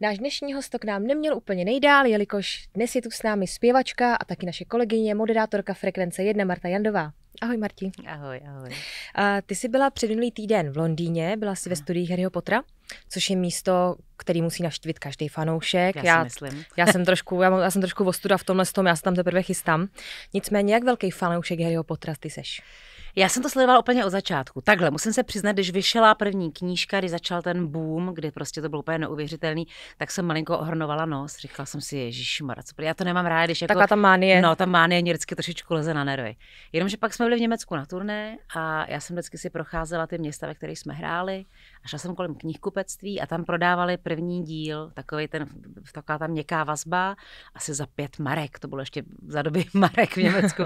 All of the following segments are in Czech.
Náš dnešní host k nám neměl úplně nejdál, jelikož dnes je tu s námi zpěvačka a taky naše kolegyně, moderátorka Frekvence 1 Marta Jandová. Ahoj Marti. Ahoj, ahoj. A ty jsi byla před minulý týden v Londýně, byla jsi ve studiích Harryho Pottera, což je místo, který musí navštívit každý fanoušek. Já, já myslím. Já jsem trošku, já, já jsem trošku ostuda v tomhle tom, já se tam teprve chystám. Nicméně, jak velký fanoušek Harryho Pottera ty seš? Uh, já jsem to sledovala úplně od začátku. Takhle, musím se přiznat, když vyšla první knížka, když začal ten boom, kdy prostě to bylo úplně neuvěřitelný, tak jsem malinko ohrnovala nos. Říkala jsem si, Ježíš co já to nemám ráda, když jako... Taká ta mánie. No, ta mánie mě vždycky trošičku leze na nervy. Jenomže pak jsme byli v Německu na turné a já jsem vždycky si procházela ty města, ve kterých jsme hráli a šla jsem kolem knihkupectví a tam prodávali první díl, takový ten, taková ta měkká vazba, asi za pět marek, to bylo ještě za doby marek v Německu.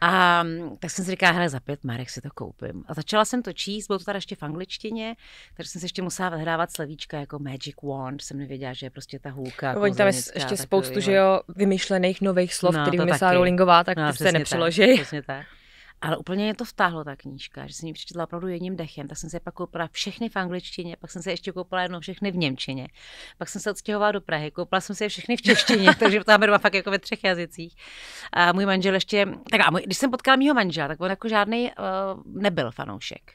A tak jsem si říkala, hele, za pět marek si to koupím. A začala jsem to číst, bylo to tady ještě v angličtině, takže jsem se ještě musela vyhrávat slevíčka jako Magic Wand, jsem nevěděla, že je prostě ta hůlka. No, oni tam je ještě spoustu, že jo, vymyšlených nových slov, no, který vymyslela Rowlingová, tak no, ty se nepřeloží. Tak, přesně tak. Ale úplně mě to vtáhlo ta knížka, že jsem ji přečetla opravdu jedním dechem, tak jsem se pak koupila všechny v angličtině, pak jsem se ještě koupila jednou všechny v němčině, pak jsem se odstěhovala do Prahy, koupila jsem se je všechny v češtině, takže tam doma fakt jako ve třech jazycích. A můj manžel ještě, tak a můj, když jsem potkala mýho manžela, tak on jako žádný uh, eh, nebyl fanoušek.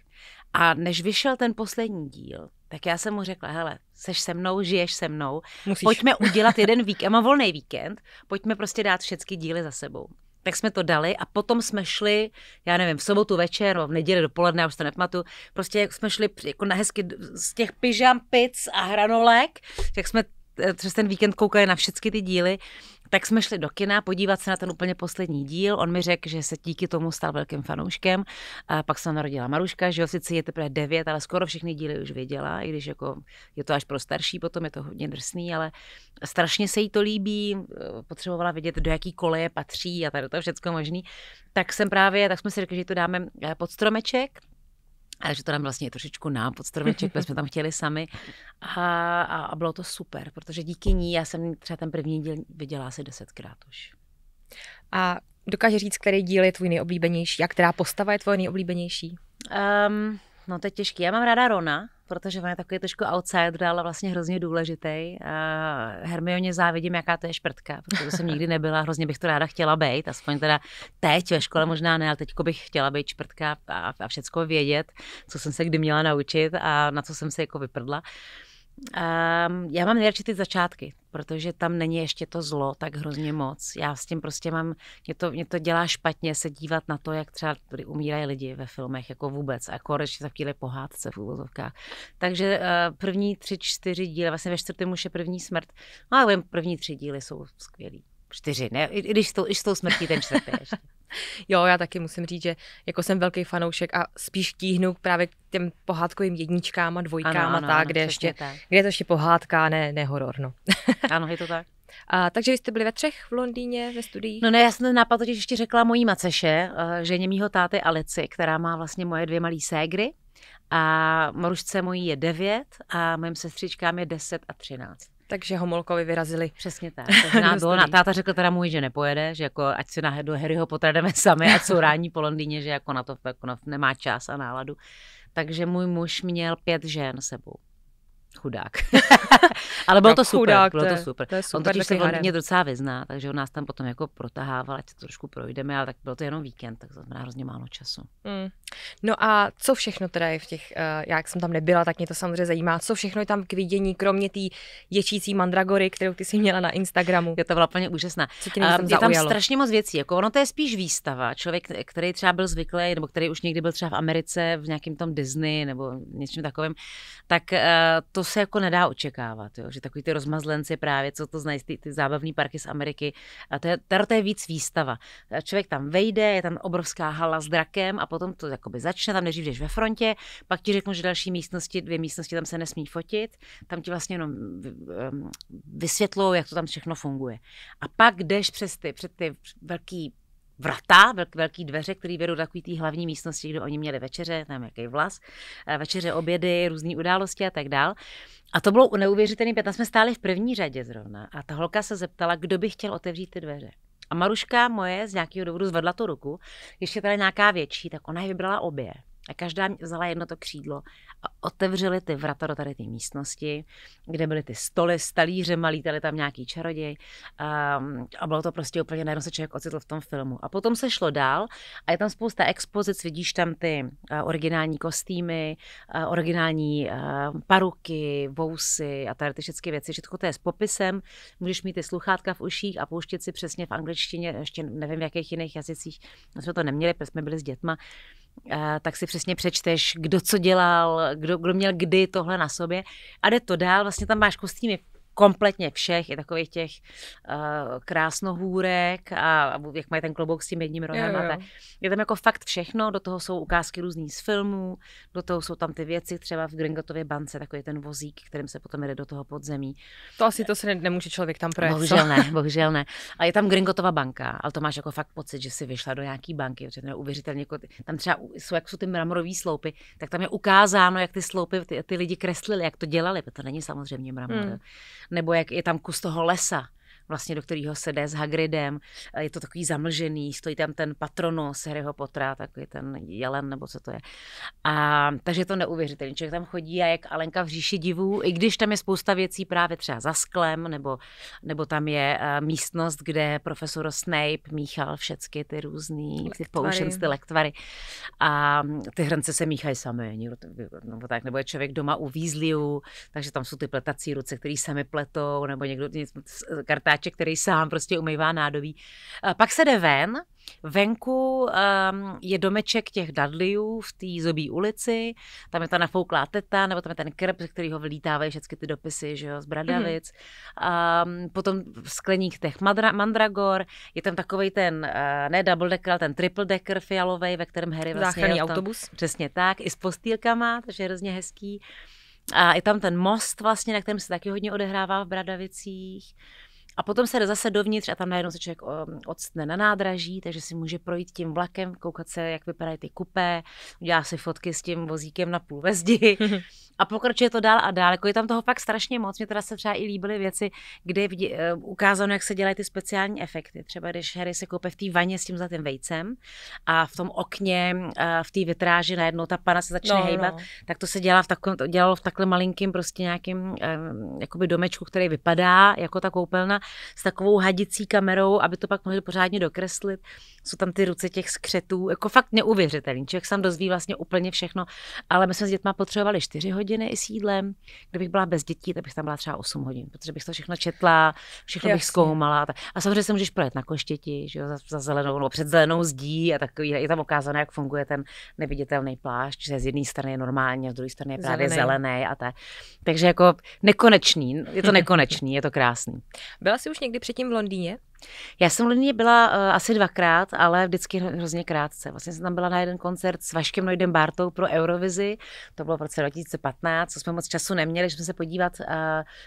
A než vyšel ten poslední díl, tak já jsem mu řekla, hele, seš se mnou, žiješ se mnou, Musíš. pojďme udělat jeden víkend, mám volný víkend, pojďme prostě dát všechny díly za sebou tak jsme to dali a potom jsme šli, já nevím, v sobotu večer nebo v neděli dopoledne, já už to nepamatuju, prostě jsme šli jako na hezky z těch pyžam, pic a hranolek, tak jsme eh, přes ten víkend koukali na všechny ty díly tak jsme šli do kina podívat se na ten úplně poslední díl. On mi řekl, že se díky tomu stal velkým fanouškem. A pak se narodila Maruška, že jo, sice je teprve devět, ale skoro všechny díly už věděla, i když jako je to až pro starší, potom je to hodně drsný, ale strašně se jí to líbí, potřebovala vědět, do jaký koleje patří a tady to všechno možný. Tak jsem právě, tak jsme si řekli, že to dáme pod stromeček, ale že to nám vlastně je trošičku nám pod stromeček, protože jsme tam chtěli sami. A, a, a bylo to super, protože díky ní já jsem třeba ten první díl viděla asi desetkrát už. A dokáže říct, který díl je tvůj nejoblíbenější a která postava je tvoje nejoblíbenější? Um, no to je těžký. Já mám ráda Rona, protože on je takový trošku outsider, ale vlastně hrozně důležitý. Uh, Hermioně závidím, jaká to je šprtka, protože jsem nikdy nebyla, hrozně bych to ráda chtěla být, aspoň teda teď ve škole možná ne, ale teď bych chtěla být šprtka a, a všecko vědět, co jsem se kdy měla naučit a na co jsem se jako vyprdla. Uh, Um, já mám nejradši ty začátky, protože tam není ještě to zlo tak hrozně moc. Já s tím prostě mám, mě to, mě to dělá špatně se dívat na to, jak třeba tady umírají lidi ve filmech, jako vůbec, a konečně jako za chvíli pohádce v úvozovkách. Takže uh, první tři, čtyři díly, vlastně ve čtvrtém už je první smrt, no, ale první tři díly jsou skvělí čtyři, ne? I, když to, i s tou smrtí ten čtvrtý. jo, já taky musím říct, že jako jsem velký fanoušek a spíš tíhnu právě k těm pohádkovým jedničkám a dvojkám ano, ano, a tak, ano, kde, ještě, tak. kde je to ještě pohádka, ne, ne horor, no. ano, je to tak. A, takže vy jste byli ve třech v Londýně ve studiích? No ne, já jsem nápad totiž ještě řekla mojí maceše, eh, ženě mýho táty Alici, která má vlastně moje dvě malé ségry. A Marušce mojí je devět a mým sestřičkám je deset a třináct. Takže Homolkovi vyrazili. Přesně tak. Nás bylo, na, táta řekl teda můj, že nepojede, že jako ať si na, do Harryho potrademe sami, ať jsou ráni po Londýně, že jako na to jako na, nemá čas a náladu. Takže můj muž měl pět žen sebou. Chudák. Ale bylo no, to super, chudák, bylo to, super. To je super. On totiž se v docela vyzná, takže on nás tam potom jako protahával, ať to trošku projdeme, ale tak bylo to jenom víkend, tak to znamená hrozně málo času. Mm. No a co všechno teda je v těch, uh, já jak jsem tam nebyla, tak mě to samozřejmě zajímá, co všechno je tam k vidění, kromě té ječící mandragory, kterou ty si měla na Instagramu. Je to byla plně úžasná. Co tě ehm, tam uh, je tam strašně moc věcí, jako ono to je spíš výstava. Člověk, který třeba byl zvyklý, nebo který už někdy byl třeba v Americe, v nějakém tom Disney nebo něčem takovém, tak uh, to se jako nedá očekávat, jo? že takový ty rozmazlenci právě, co to znají, ty, ty zábavní parky z Ameriky, a to je, to je víc výstava. Člověk tam vejde, je tam obrovská hala s drakem a potom to jakoby začne, tam než jdeš ve frontě, pak ti řeknu, že další místnosti, dvě místnosti tam se nesmí fotit, tam ti vlastně jenom vysvětlují, jak to tam všechno funguje. A pak jdeš přes ty, před ty velký vrata, velký dveře, které vedou do takové té hlavní místnosti, kde oni měli večeře, tam jaký vlas, eh, večeře, obědy, různé události a tak dál. A to bylo neuvěřitelný pět. jsme stáli v první řadě zrovna a ta holka se zeptala, kdo by chtěl otevřít ty dveře. A Maruška moje z nějakého důvodu zvedla tu ruku, ještě tady nějaká větší, tak ona je vybrala obě. A každá vzala jedno to křídlo otevřeli ty vrata do tady té místnosti, kde byly ty stoly s talířema, lítali tam nějaký čaroděj A, ehm, a bylo to prostě úplně najednou se člověk ocitl v tom filmu. A potom se šlo dál a je tam spousta expozic, vidíš tam ty uh, originální kostýmy, uh, originální uh, paruky, vousy a tady ty všechny věci. Všechno to je s popisem, můžeš mít ty sluchátka v uších a pouštět si přesně v angličtině, ještě nevím v jakých jiných jazycích, jsme to neměli, protože jsme byli s dětma. Uh, tak si přesně přečteš, kdo co dělal, kdo, kdo měl kdy tohle na sobě a jde to dál, vlastně tam máš kostýmy kompletně všech, i takových těch uh, krásnohůrek a, a jak mají ten klobouk s tím jedním rohem. Jo, jo. ta, je tam jako fakt všechno, do toho jsou ukázky různých z filmů, do toho jsou tam ty věci, třeba v Gringotově bance, takový ten vozík, kterým se potom jede do toho podzemí. To asi to se ne, nemůže člověk tam projet. Bohužel ne, bohužel ne. A je tam Gringotova banka, ale to máš jako fakt pocit, že si vyšla do nějaký banky, protože to je uvěřitelně, jako tam třeba jsou, jak jsou ty mramorové sloupy, tak tam je ukázáno, jak ty sloupy ty, ty lidi kreslili, jak to dělali, protože to není samozřejmě mramor. Hmm nebo jak je tam kus toho lesa vlastně do kterého se jde s Hagridem. Eh, je to takový zamlžený, stojí tam ten patronus Harryho Pottera, takový ten jelen, nebo co to je. A, takže je to neuvěřitelný. Člověk tam chodí a jak Alenka v říši divů, i když tam je spousta věcí právě třeba za sklem, nebo, nebo tam je eh, místnost, kde profesor Snape míchal všechny ty různý ty potions, ty lektvary. A ty hrnce se míchají samé, nebo tak, nebo je člověk doma u Weasleyu, takže tam jsou ty pletací ruce, které sami pletou, nebo někdo kartáč táček, který sám prostě umývá nádobí. Eh, pak se jde ven, Venku um, je domeček těch Dadliů v té zobí ulici, tam je ta nafouklá teta, nebo tam je ten krb, ze kterého vylítávají všechny ty dopisy že jo, z Bradavic. Mm-hmm. Um, potom v skleník těch Madra- Mandragor, je tam takový ten, uh, ne double decker, ale ten triple decker fialový, ve kterém Harry vlastně Záchranný autobus. Přesně tak, i s postýlkama, takže je hrozně hezký. A je tam ten most vlastně, na kterém se taky hodně odehrává v Bradavicích. A potom se jde zase dovnitř a tam najednou se člověk um, odstne na nádraží, takže si může projít tím vlakem, koukat se, jak vypadají ty kupé, udělá si fotky s tím vozíkem na půl ve zdi. A pokračuje to dál a dál. Jako je tam toho fakt strašně moc. Mně teda se třeba i líbily věci, kde je eh, ukázáno, jak se dělají ty speciální efekty. Třeba když Harry se koupe v té vaně s tím zlatým vejcem a v tom okně, eh, v té vitráži najednou ta pana se začne no, hejbat, no. tak to se dělá v takovém, dělalo v takhle malinkým prostě nějakým eh, jakoby domečku, který vypadá jako ta koupelna s takovou hadicí kamerou, aby to pak mohli pořádně dokreslit. Jsou tam ty ruce těch skřetů, jako fakt neuvěřitelný. Člověk sám dozví vlastně úplně všechno, ale my jsme s dětma potřebovali 4 hodiny i s jídlem. Kdybych byla bez dětí, tak bych tam byla třeba 8 hodin, protože bych to všechno četla, všechno Jasně. bych zkoumala. A samozřejmě se můžeš projet na koštěti, že jo, za, za zelenou, no, před zelenou zdí a takový, je tam ukázané, jak funguje ten neviditelný plášť, že z jedné strany je normální, a z druhé strany je právě zelený, zelený a tak. Takže jako nekonečný, je to nekonečný, je to krásný. Byla byla jsi už někdy předtím v Londýně? Já jsem v Londýně byla uh, asi dvakrát, ale vždycky hrozně krátce. Vlastně jsem tam byla na jeden koncert s Vaškem Noidem Bartou pro Eurovizi, to bylo v roce 2015, co jsme moc času neměli, že jsme se podívat uh,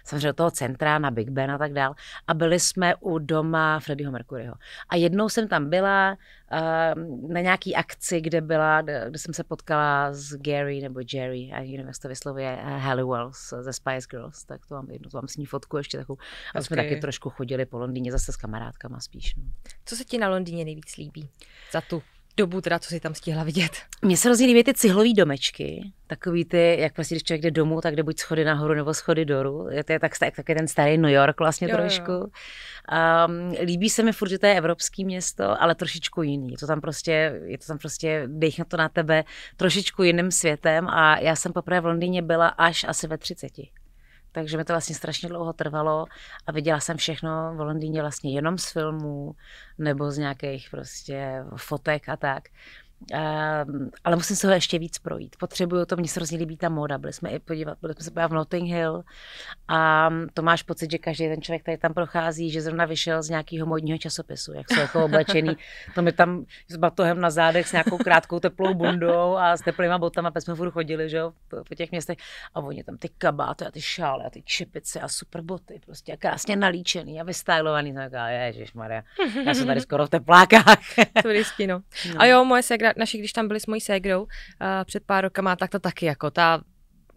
samozřejmě do toho centra, na Big Ben a tak dál. A byli jsme u doma Freddieho Mercuryho. A jednou jsem tam byla, Ehm, na nějaký akci, kde byla, kde jsem se potkala s Gary nebo Jerry, a nevím, jak to vyslovuje, eh, Halliwell ze Spice Girls, tak to mám jednu, to mám s ní fotku ještě takovou. A okay. jsme taky trošku chodili po Londýně zase s kamarádkama spíš. No. Co se ti na Londýně nejvíc líbí? Za tu dobu, teda, co si tam stihla vidět? Mně se hrozně líbí ty cihlové domečky, takový ty, jak prostě, když člověk jde domů, tak jde buď schody nahoru nebo schody dolů. To je tak, tak, taky ten starý New York vlastně jo, trošku. Jo. Um, líbí se mi furt, že to je evropský město, ale trošičku jiný. Je to tam prostě, je to tam prostě, dejchne to na tebe trošičku jiným světem a já jsem poprvé v Londýně byla až asi ve 30. Takže mi to vlastně strašně dlouho trvalo a viděla jsem všechno v Londýně vlastně jenom z filmů nebo z nějakých prostě fotek a tak. Ehm, ale musím se ho ještě víc projít. Potřebuju to, mně se hrozně líbí ta móda. Byli jsme i podívat, byli jsme se podívat v Notting Hill a to máš pocit, že každý ten člověk, který tam prochází, že zrovna vyšel z nějakého modního časopisu, jak jsou jako oblečený. To mi tam s batohem na zádech s nějakou krátkou teplou bundou a s teplýma botama, pak jsme furt chodili, že jo, po, po, těch městech. A oni tam ty kabáty a ty šály a ty čepice a super boty, prostě a krásně nalíčený a vystylovaný. Tak jako, ježíš Maria, já jsem tady skoro v teplákách. to no. no. A jo, moje segra naši, když tam byli s mojí ségrou uh, před pár rokama, tak to taky jako ta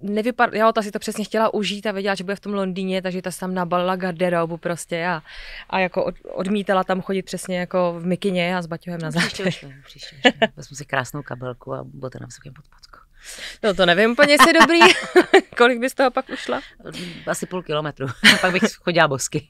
Nevypad... já ta si to přesně chtěla užít a věděla, že bude v tom Londýně, takže ta se tam nabalila garderobu prostě a, a jako od, odmítala tam chodit přesně jako v mikině a s baťohem na no, zátěž. Příště, vezmu si krásnou kabelku a to na vysokém podpadku. No to nevím paní jestli dobrý. Kolik bys toho pak ušla? Asi půl kilometru. pak bych chodila bosky.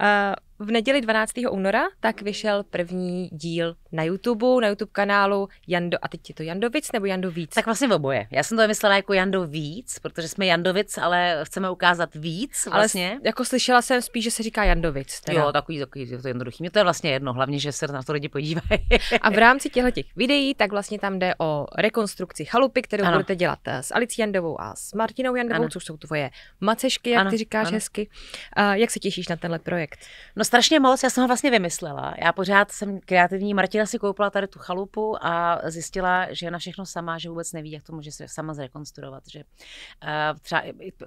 a eh, v neděli 12. února tak vyšel první díl na YouTube, na YouTube kanálu Jando, a teď je to Jandovic nebo Jandovíc? Tak vlastně oboje. Já jsem to vymyslela jako Jandovíc, protože jsme Jandovic, ale chceme ukázat víc vlastně. Ale jako slyšela jsem spíš, že se říká Jandovic. Teda. Jo, takový, takový to je jednoduchý. Mě to je vlastně jedno, hlavně, že se na to lidi podívají. a v rámci těchto těch videí, tak vlastně tam jde o rekonstrukci chalupy, kterou ano. budete dělat eh, s Alicí Jandovou a s Martinou Jandovou, ano. což jsou tvoje macešky, jak ano. ty říkáš ano. hezky. A eh, jak se těšíš na tenhle projekt? No strašně moc, já jsem ho vlastně vymyslela. Já pořád jsem kreativní. Martina si koupila tady tu chalupu a zjistila, že je na všechno sama, že vůbec neví, jak to může se sama zrekonstruovat. Že uh, třeba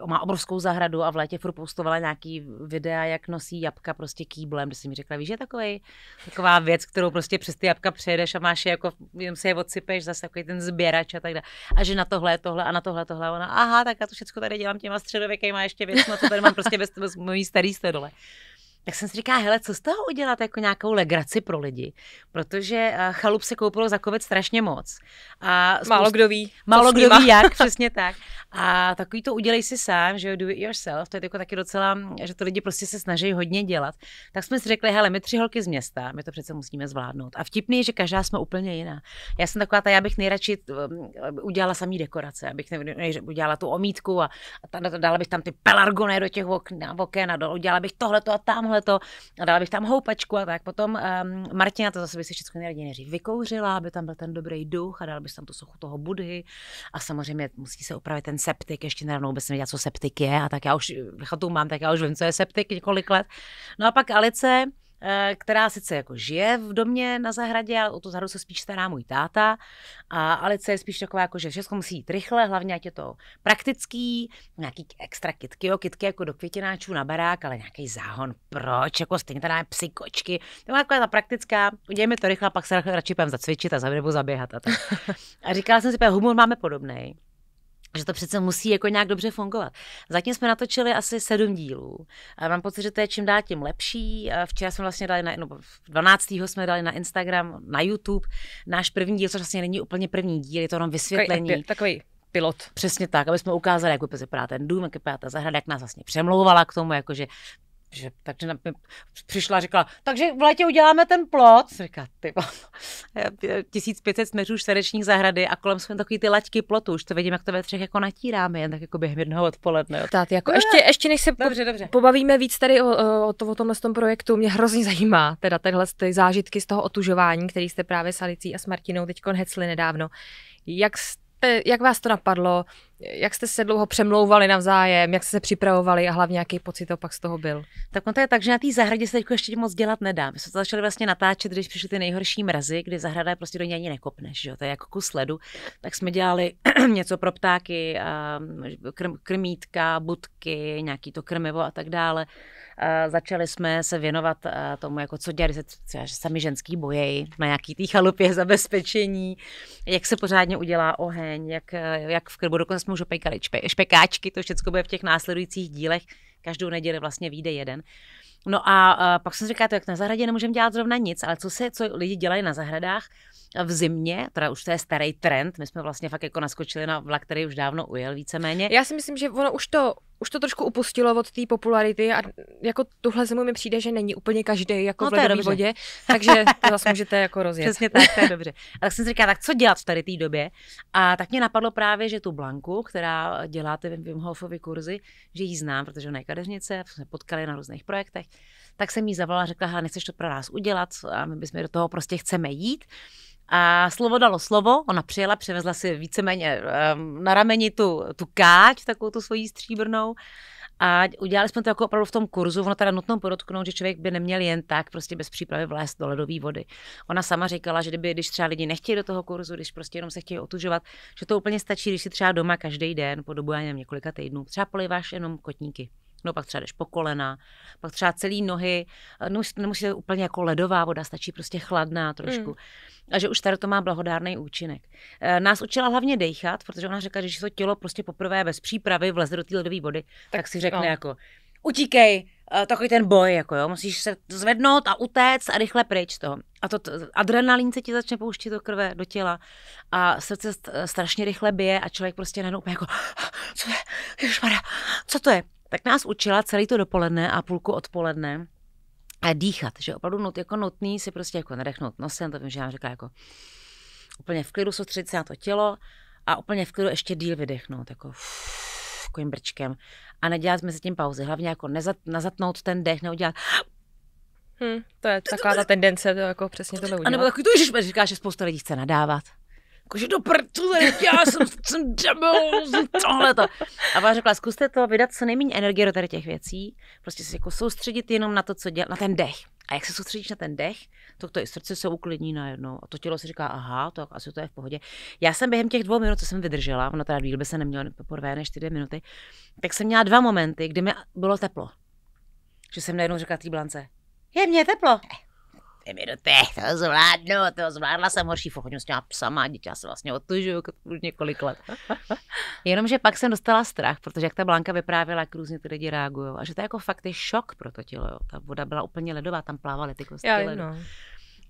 má obrovskou zahradu a v létě furt postovala nějaký videa, jak nosí jabka prostě kýblem, kde si mi řekla, víš, je takovej, taková věc, kterou prostě přes ty jabka přejdeš a máš je jako, jenom se je odsypeš, zase takový ten sběrač a tak dále. A že na tohle, tohle a na tohle, tohle. Ona, aha, tak já to všechno tady dělám těma středověkejma ještě věc, na to tady mám prostě bez, bez mojí starý sledole tak jsem si říkala, hele, co z toho udělat jako nějakou legraci pro lidi, protože eh, chalup se koupilo za kovec strašně moc. A spoust... málo kdo ví. Málo kdo ví jak, přesně tak. A takový to udělej si sám, že jo, do it yourself, to je jako taky docela, že to lidi prostě se snaží hodně dělat. Tak jsme si řekli, hele, my tři holky z města, my to přece musíme zvládnout. A vtipný je, že každá jsme úplně jiná. Já jsem taková ta, já bych nejradši eh, udělala samý dekorace, abych udělala tu omítku a, a dala bych tam ty pelargony do těch okna, okén a udělala bych tohleto a tamhle tohleto, a dala bych tam houpačku a tak. Potom um, Martina, to zase by si všechno nejraději nejdřív vykouřila, aby tam byl ten dobrý duch a dala bych tam tu sochu toho Budhy. A samozřejmě musí se upravit ten septik, ještě nerovnou vůbec nevěděla, co septik je. A tak já už chatu jako mám, tak já už vím, co je septik několik let. No a pak Alice, Eh, která sice jako žije v domě na zahradě, ale o tu zahradu se spíš stará můj táta. A Alice je spíš taková, jako, že všechno musí jít rychle, hlavně ať je to praktický, nějaký extra kitky, jo, kitky jako do květináčů na barák, ale nějaký záhon, proč, jako stejně tady máme psy, kočky, to je taková ta praktická, udělejme to rychle, pak se radši půjdeme zacvičit a za zaběhat a tak. A říkala jsem si, že humor máme podobný že to přece musí jako nějak dobře fungovat. Zatím jsme natočili asi sedm dílů. A mám pocit, že to je čím dál tím lepší. A včera jsme vlastně dali, na, no 12. jsme dali na Instagram, na YouTube náš první díl, což vlastně není úplně první díl, je to jenom vysvětlení. Takový, takový pilot. Přesně tak, aby jsme ukázali, jak vypadá ten dům, jak vypadá ta zahrada, jak nás vlastně přemlouvala k tomu, jakože že, takže na, přišla a řekla, takže v létě uděláme ten plot. Jsem říká, ty 1500 e, směřů čtverečních zahrady a kolem jsou takový ty laťky plotu, už to vidím, jak to ve třech jako natíráme, jen tak jako během jednoho odpoledne. Tát, jako no, ještě, ještě než se dobře, po, dobře. pobavíme víc tady o, o, to, o tomhle tom projektu, mě hrozně zajímá teda tyhle ty zážitky z toho otužování, který jste právě s Alicí a s Martinou teď hecli nedávno. Jak, jste, jak vás to napadlo? jak jste se dlouho přemlouvali navzájem, jak jste se připravovali a hlavně jaký pocit to pak z toho byl? Tak on to je tak, že na té zahradě se teď ještě moc dělat nedá. My jsme to začali vlastně natáčet, když přišly ty nejhorší mrazy, kdy zahrada je prostě do ní ani nekopneš, že? to je jako kus ledu. Tak jsme dělali něco pro ptáky, krm, krmítka, budky, nějaký to krmivo a tak dále. A začali jsme se věnovat tomu, jako co dělali se třeba sami ženský bojej, na nějaký té chalupě zabezpečení, jak se pořádně udělá oheň, jak, jak v krbu. Dokonce jsme řeknu šopejkary, špe, špekáčky, to všechno bude v těch následujících dílech. Každou neděli vlastně vyjde jeden. No a, a eh, pak jsem si říkala, to jak na zahradě nemůžeme dělat zrovna nic, ale co se, co lidi dělají na zahradách, v zimě, teda už to je starý trend, my jsme vlastně fakt jako naskočili na vlak, který už dávno ujel víceméně. Já si myslím, že ono už to už to trošku upustilo od té popularity a jako tuhle zimu mi přijde, že není úplně každý jako no, v ledové vodě, takže to zase můžete jako rozjet. Přesně tak, to je dobře. Tak jsem si říkala, tak co dělat v tady té době? A tak mě napadlo právě, že tu Blanku, která dělá ty Wim Hofovy kurzy, že ji znám, protože ona je kadeřnice, jsme potkali na různých projektech, tak jsem jí zavolala, řekla, nechceš to pro nás udělat a my bychom do toho prostě chceme jít. A slovo dalo slovo, ona přijela, přivezla si víceméně ehm, na rameni tu, tu káť, takovou tu svoji stříbrnou. A udělali jsme to jako opravdu v tom kurzu, ono teda nutno podotknout, že člověk by neměl jen tak prostě bez přípravy vlézt do ledové vody. Ona sama říkala, že kdyby, když třeba lidi nechtějí do toho kurzu, když prostě jenom se chtějí otužovat, že to úplně stačí, když si třeba doma každý den po dobu několika týdnů třeba poliváš jenom kotníky. No pak třeba jdeš po kolena, pak třeba celý nohy, no, nemusí to úplně jako ledová voda, stačí prostě chladná trošku. Mm. A že už tady to má blahodárný účinek. Eh, nás učila hlavně dechat, protože ona řekla, že když to tělo prostě poprvé bez přípravy vleze do té ledové vody, tak, tak si řekne no. jako utíkej, eh, takový ten boj, jako jo, musíš se zvednout a utéct a rychle pryč to. toho. A to, adrenalin se ti začne pouštět do krve, do těla a srdce strašně rychle bije a člověk prostě najednou úplně jako, ah, co je, ježišmarja, co to je? tak nás učila celý to dopoledne a půlku odpoledne a dýchat, že opravdu nut, jako nutný si prostě jako nadechnout nosem, to vím, že nám říká jako úplně v klidu soustředit se na to tělo a úplně v klidu ještě díl vydechnout, jako takovým brčkem a nedělat mezi tím pauzy. Hlavně jako nezat, nazatnout ten dech, neudělat Hmm, to je taková ta tendence, to jako přesně tohle udělat. A nebo takový, to, ježiš, říkáš, že spousta lidí chce nadávat jakože do prtule, já jsem, jsem džabel, tohle to. A vám řekla, zkuste to vydat co nejméně energie do tady těch věcí, prostě se jako soustředit jenom na to, co dělá, na ten dech. A jak se soustředíš na ten dech, tak to i srdce se uklidní najednou. A to tělo si říká, aha, tak asi to je v pohodě. Já jsem během těch dvou minut, co jsem vydržela, ona teda díl by se nemělo poprvé než ty dvě minuty, tak jsem měla dva momenty, kdy mi bylo teplo. Že jsem najednou řekla té blance, je mě teplo mi do té, to zvládnu, to zvládla jsem horší pochodňu s těma psama, dítě, já se vlastně otužuju už několik let. Jenomže pak jsem dostala strach, protože jak ta Blanka vyprávěla, jak různě ty lidi reagují a že to je jako fakt je šok pro to tělo, jo. ta voda byla úplně ledová, tam plávaly ty kosti ledu. No.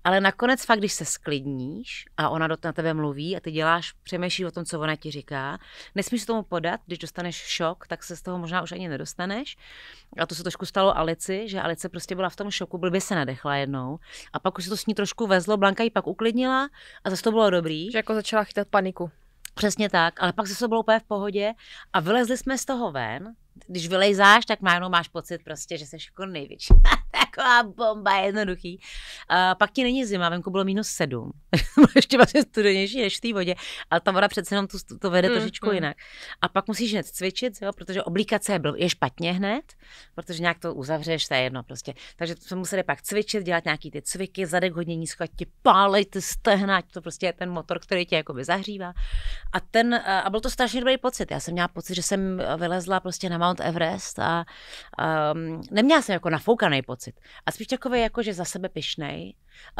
Ale nakonec fakt, když se sklidníš a ona na tebe mluví a ty děláš, přemýšlíš o tom, co ona ti říká, nesmíš se tomu podat, když dostaneš šok, tak se z toho možná už ani nedostaneš. A to se trošku stalo Alici, že Alice prostě byla v tom šoku, blbě se nadechla jednou. A pak už se to s ní trošku vezlo, Blanka ji pak uklidnila a zase to bylo dobrý. Že jako začala chytat paniku. Přesně tak, ale pak se to bylo úplně v pohodě a vylezli jsme z toho ven když vylejzáš, tak najednou máš pocit prostě, že jsi jako největší. Taková bomba, jednoduchý. A pak ti není zima, venku bylo minus sedm. Ještě vlastně studenější než v té vodě, ale ta voda přece jenom to, to vede mm, trošičku mm. jinak. A pak musíš hned cvičit, jo, protože oblíkace je, je špatně hned, protože nějak to uzavřeš, to je jedno prostě. Takže jsme museli pak cvičit, dělat nějaký ty cviky, zadek hodně nízko, ať ti pálej ty stehna, to prostě je ten motor, který tě jakoby zahřívá. A, ten, a byl to strašně dobrý pocit. Já jsem měla pocit, že jsem vylezla prostě na Mount Everest a um, neměla jsem jako nafoukaný pocit. A spíš takový jako, že za sebe pišnej,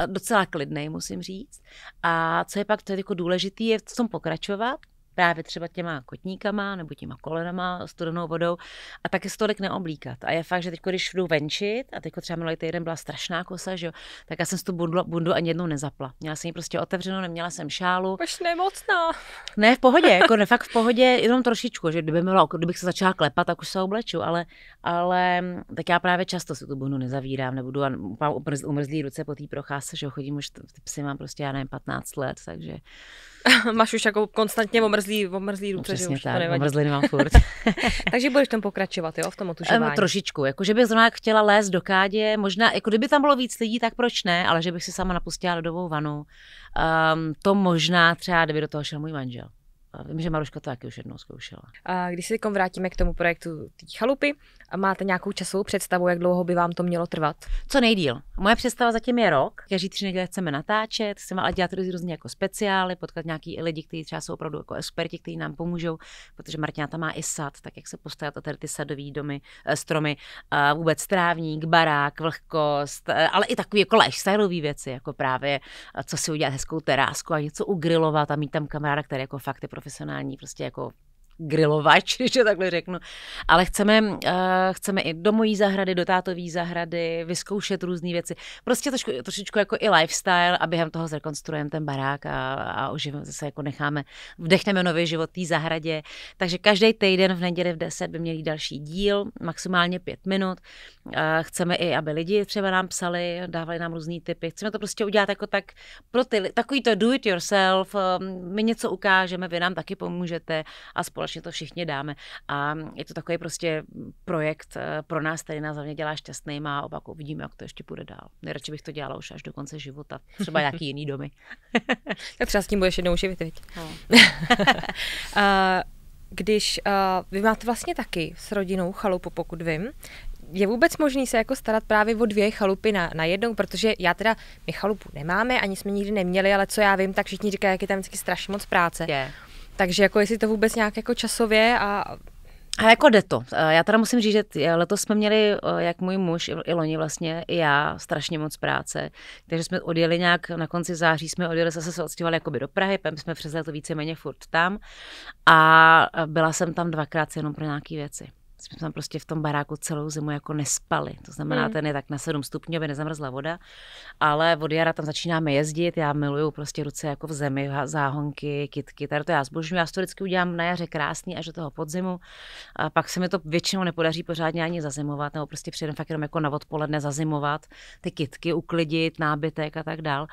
docela klidnej, musím říct. A co je pak to je jako důležitý, je v tom pokračovat právě třeba těma kotníkama nebo těma kolenama studenou vodou a taky se tolik neoblíkat. A je fakt, že teď, když jdu venčit a teď třeba minulý týden byla strašná kosa, že jo, tak já jsem si tu bundu, bundu ani jednou nezapla. Měla jsem ji prostě otevřenou, neměla jsem šálu. Už nemocná. Ne, v pohodě, jako ne, fakt v pohodě, jenom trošičku, že kdyby měla, kdybych se začala klepat, tak už se obleču, ale, ale tak já právě často si tu bundu nezavírám, nebudu a mám umrzlý ruce po té procházce, že jo, chodím už, ty psy mám prostě, já nevím, 15 let, takže Máš už jako konstantně omrzlý, omrzlý ruce, no, přesně že už tak, to nevadí. mám furt. Takže budeš tam pokračovat, jo, v tom otužování? Um, trošičku, že bych zrovna chtěla lézt do kádě, možná, jako kdyby tam bylo víc lidí, tak proč ne, ale že bych si sama napustila ledovou vanu, um, to možná třeba, kdyby do toho šel můj manžel. Vím, že Maruška to taky už jednou zkoušela. A když se vrátíme k tomu projektu chalupy, máte nějakou časovou představu, jak dlouho by vám to mělo trvat? Co nejdíl. Moje představa zatím je rok. Každý tři neděle chceme natáčet, chceme ale dělat různě jako speciály, potkat nějaký i lidi, kteří třeba jsou opravdu jako experti, kteří nám pomůžou, protože Martina tam má i sad, tak jak se postavit o tady ty sadové domy, eh, stromy, eh, vůbec trávník, barák, vlhkost, eh, ale i takový jako lifestyleové věci, jako právě co si udělat hezkou terásku a něco ugrilovat a mít tam kamaráda, který jako fakt je pro profesionální prostě jako grilovač, když to takhle řeknu. Ale chceme, uh, chceme i do mojí zahrady, do tátový zahrady, vyzkoušet různé věci. Prostě trošku, trošičku jako i lifestyle a během toho zrekonstruujeme ten barák a, a oživ, zase jako necháme, vdechneme nový život té zahradě. Takže každý týden v neděli v 10 by měli další díl, maximálně 5 minut. Uh, chceme i, aby lidi třeba nám psali, dávali nám různé typy. Chceme to prostě udělat jako tak pro ty, takový to do it yourself, eh, my něco ukážeme, vy nám taky pomůžete a společně společně vlastně to všichni dáme. A je to takový prostě projekt eh, pro nás, který nás hlavně dělá šťastný, a opak uvidíme, jak to ještě půjde dál. Nejradši bych to dělala už až do konce života, třeba nějaký jiný domy. tak třeba s tím budeš jednou živit, teď. No. Eh, když uh, vy máte vlastně taky s rodinou chalupu, pokud vím, je vůbec možný se jako starat právě o dvě chalupy na, na jednou, protože já teda, my chalupu nemáme, ani jsme nikdy neměli, ale co já vím, tak všichni říkají, jak je tam vždycky strašně moc práce. Yeah takže jako jestli to vůbec nějak jako časově a a jako jde to. Eh, já teda musím říct, že eh, letos jsme měli, eh, jak můj muž, i loni vlastně, i já, strašně moc práce. Takže jsme odjeli nějak na konci září, jsme odjeli, zase se odstěhovali jakoby do Prahy, pak jsme přes léto víceméně furt tam. A byla jsem tam dvakrát jenom pro nějaké věci jsme tam prostě v tom baráku celou zimu jako nespali. To znamená, mm. ten je tak na 7 stupňů, aby nezamrzla voda. Ale od jara tam začínáme jezdit, já miluju prostě ruce jako v zemi, záhonky, kitky, tady to já zbožňuji. Já to vždycky udělám na jaře krásný až do toho podzimu. A pak se mi to většinou nepodaří pořádně ani zazimovat, nebo prostě přijedem fakt jenom jako na odpoledne zazimovat, ty kitky uklidit, nábytek a tak dál.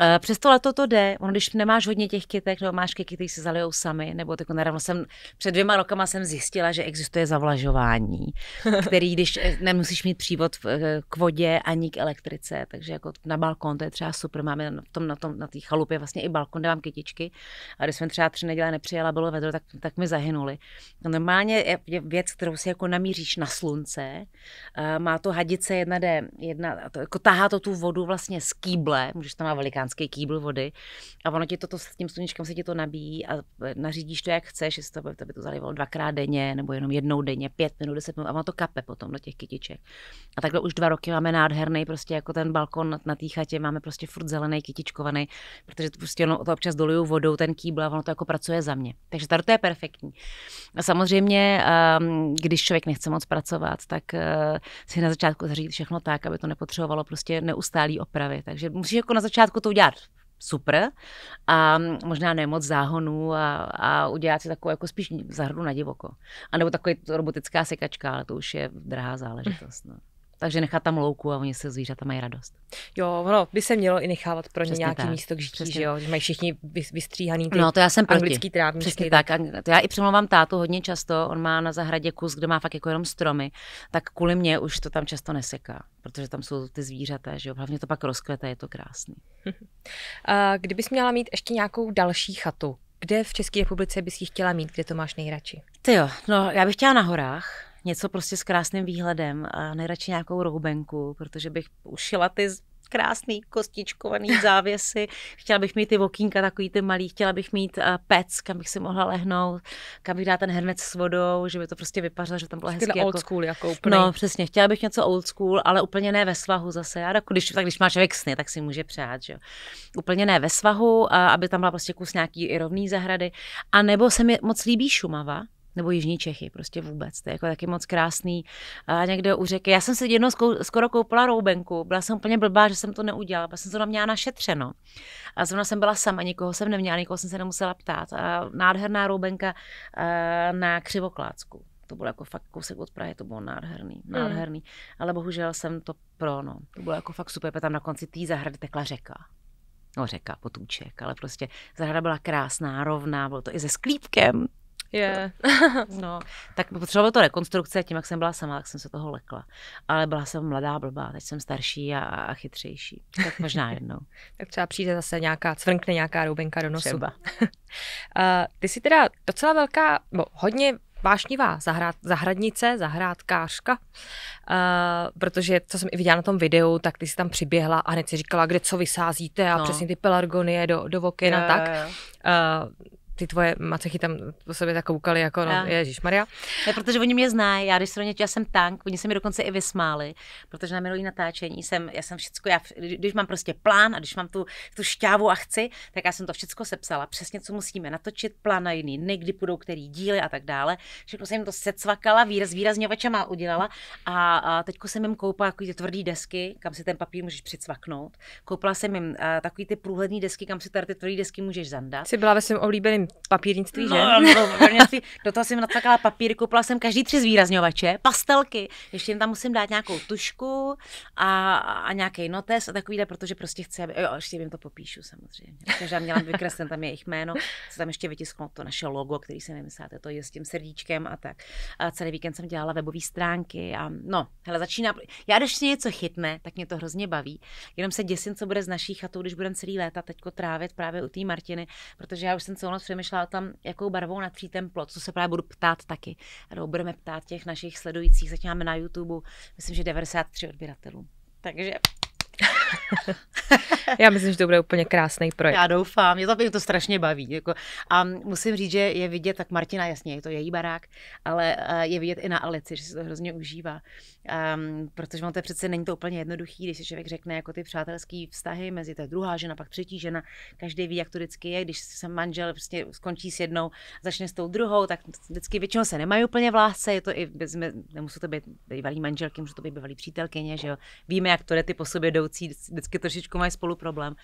Eh, Přesto leto to jde. Ono, když nemáš hodně těch kytek, nebo máš kytky, které se zalijou sami, nebo tak jako nedávno jsem, před dvěma rokama jsem zjistila, že existuje zavlažování, který, když eh, nemusíš mít přívod eh, k vodě ani k elektrice, takže jako na balkon, to je třeba super. Máme na tom, na tom, na té chalupě vlastně i balkon, kde mám kytičky. A když jsme třeba tři neděle nepřijela, bylo vedro, tak, tak mi zahynuli. Normálně je věc, kterou si jako namíříš na slunce. Má to hadice jedna, d jedna, to, jako tahá to tu vodu vlastně z kýble, můžeš tam má veliká velikánský kýbl vody a ono ti to, to s tím sluníčkem se ti to nabíjí a nařídíš to, jak chceš, jestli to by to zalivalo dvakrát denně nebo jenom jednou denně, pět minut, deset minut a ono to kape potom do těch kytiček. A takhle už dva roky máme nádherný, prostě jako ten balkon na té chatě, máme prostě furt zelený, kytičkovaný, protože to prostě ono to občas doluju vodou, ten kýbl a ono to jako pracuje za mě. Takže tady to je perfektní. A samozřejmě, ehm, když člověk nechce moc pracovat, tak eh, si na začátku zařídit všechno tak, aby to nepotřebovalo prostě neustálý opravy. Takže musíš jako na začátku to to udělat super a možná nemoc záhonů a, a udělat si takovou jako spíš zahrdu na divoko. A nebo takový robotická sekačka, ale to už je drahá záležitost. No. Takže nechat tam louku a oni se zvířata mají radost. Jo, ono by se mělo i nechávat pro ně Přesně nějaký tak. místo k žití, že jo? Že mají všichni vystříhaný ty no, to já jsem anglický trávníčky. Přesně tak. A to já i přemlouvám tátu hodně často. On má na zahradě kus, kde má fakt jako jenom stromy, tak kvůli mě už to tam často neseká, protože tam jsou ty zvířata, že jo? Hlavně to pak rozkvete, je to krásný. a kdybys měla mít ještě nějakou další chatu, kde v České republice bys ji chtěla mít, kde to máš nejradši? Ty jo, no já bych chtěla na horách, něco prostě s krásným výhledem a nejradši nějakou roubenku, protože bych ušila ty krásný kostičkovaný závěsy. Chtěla bych mít ty okýnka takový ty malý, chtěla bych mít uh, pec, kam bych si mohla lehnout, kam bych dala ten hrnec s vodou, že by to prostě vypařilo, že tam bylo hezky. Jako old jako, school jako no, úplně. No, přesně, chtěla bych něco old school, ale úplně ne ve svahu zase. Já, jako když, tak když má člověk sny, tak si může přát, že Úplně ne ve svahu, aby tam byla prostě kus nějaký i rovný zahrady. A nebo se mi moc líbí Šumava, nebo Jižní Čechy, prostě vůbec. To je jako taky moc krásný. A někde u řeky. Já jsem si jednou skoro koupila roubenku, byla jsem úplně blbá, že jsem to neudělala, byla jsem to na měla našetřeno. A zrovna jsem byla sama, nikoho jsem neměla, nikoho jsem se nemusela ptát. A nádherná roubenka eh, na křivoklácku. To bylo jako fakt kousek od Prahy, to bylo nádherný, hmm. nádherný. Mm. Ale bohužel jsem to pro, no. To bylo jako fakt super, protože tam na konci té zahrady tekla řeka no řeka, potůček, ale prostě zahrada byla krásná, rovná, bylo to i se sklípkem, je. Yeah. no, tak potřebovalo to rekonstrukce tím, jak jsem byla sama, tak jsem se toho lekla. Ale byla jsem mladá blbá, teď jsem starší a, a chytřejší. Tak možná jednou. tak třeba přijde zase nějaká, cvrnkne nějaká roubenka do nosu. Třeba. uh, ty jsi teda docela velká, bo, hodně vášnivá zahrad, zahradnice, zahrádkářka, uh, protože co jsem i viděla na tom videu, tak ty jsi tam přiběhla a hned si říkala, kde co vysázíte a no. přesně ty pelargonie do, do voken a tak. Uh, ty tvoje macechy tam po sobě tak koukaly jako, no, Ježíš Maria. Ne, protože oni mě znají, já když se do já jsem tank, oni se mi dokonce i vysmáli, protože na minulý natáčení jsem, já jsem všechno. já, když mám prostě plán a když mám tu, tu šťávu a chci, tak já jsem to všechno sepsala, přesně co musíme natočit, plán na jiný dny, kdy který díly a tak dále. Všechno jsem jim to secvakala, výraz, výrazňovačema udělala a, a teď jsem jim koupala takový ty tvrdý desky, kam si ten papír můžeš přicvaknout. Koupila jsem jim a, eh, takový ty průhledné desky, kam si tady ty tvrdý desky můžeš zandat. Jsi byla ve svém oblíbeném papírnictví, že? No, no, papírnictví. Do toho jsem nacakala papír, koupila jsem každý tři zvýrazňovače, pastelky, ještě jim tam musím dát nějakou tušku a, a nějaký notes a takovýhle, protože prostě chci, aby, jo, ještě jim to popíšu samozřejmě. já měla vykreslen tam jejich jméno, se tam ještě vytisknout to naše logo, který si nemyslíte, to je s tím srdíčkem a tak. A celý víkend jsem dělala webové stránky a no, hele, začíná, já když mě něco chytne, tak mě to hrozně baví. Jenom se děsím, co bude z naší chatou, když budeme celý léta teďko trávit právě u té Martiny, protože já už jsem celou noc přemýšlela tam, jakou barvou natřít ten plot, co se právě budu ptát taky. Nebo budeme ptát těch našich sledujících, zatím máme na YouTube, myslím, že 93 odběratelů. Takže Já myslím, že to bude úplně krásný projekt. Já doufám, mě to, mě to strašně baví. Jako, a musím říct, že je vidět, tak Martina, jasně, je to její barák, ale eh, je vidět i na Alici, že se to hrozně užívá. Um, protože on to přece není to úplně jednoduchý, když si člověk řekne jako ty přátelské vztahy mezi ta druhá žena, pak třetí žena, každý ví, jak to vždycky je, když se manžel prostě skončí s jednou, začne s tou druhou, tak vždycky většinou se nemají úplně v lásce, je to i, nemusí to být bývalý manželky, může to být bývalý přítelkyně, že jo. Víme, jak to ty po sobě jdou vedoucí vždycky trošičku mají spolu problém.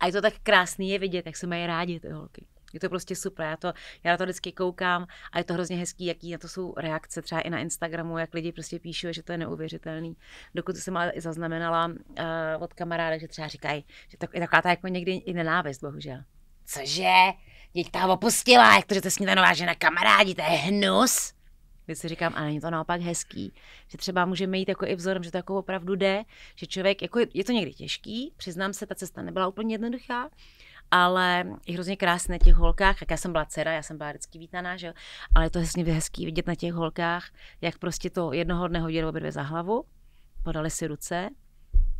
A je to tak krásný je vidět, jak se mají rádi ty holky. Je to prostě super, já, to, já na to vždycky koukám a je to hrozně hezký, jaký na to jsou reakce třeba i na Instagramu, jak lidi prostě píšou, že to je neuvěřitelný. Dokud jsem ale i zaznamenala uh, od kamaráda, že třeba říkají, že tak, je taková ta jako někdy i nenávist, bohužel. Cože? Děť ta opustila, jak to, že to je ní nová žena kamarádi, to je hnus. Když si říkám, a není to naopak hezký, že třeba můžeme jít jako i vzorem, že to jako opravdu jde, že člověk, jako je, je to někdy těžký, přiznám se, ta cesta nebyla úplně jednoduchá, ale je hrozně krásné na těch holkách, jak já jsem byla dcera, já jsem byla vždycky vítaná, že? ale je to hezky hezký vidět na těch holkách, jak prostě to jednoho dne hodilo obě dvě za hlavu, podali si ruce,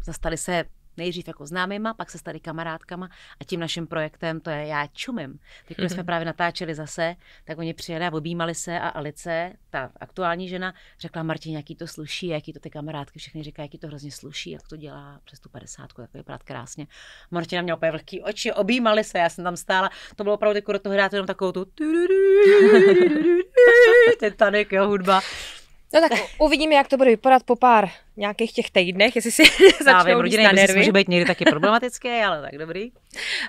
zastali se nejdřív jako známýma, pak se tady kamarádkama a tím naším projektem, to je Já čumím. Teď, když mm-hmm. jsme právě natáčeli zase, tak oni přijeli a objímali se a Alice, ta aktuální žena, řekla Martin, jaký to sluší, jaký to ty kamarádky všechny říkají, jaký to hrozně sluší, jak to dělá přes tu padesátku, tak vypadá krásně. Martina měla úplně velký oči, objímali se, já jsem tam stála, to bylo opravdu, do toho hrát jenom takovou tu ten tanek, jo, hudba. No tak uvidíme, jak to bude vypadat po pár nějakých těch týdnech, jestli si začnou být na nervy. může být někdy taky problematické, ale tak dobrý.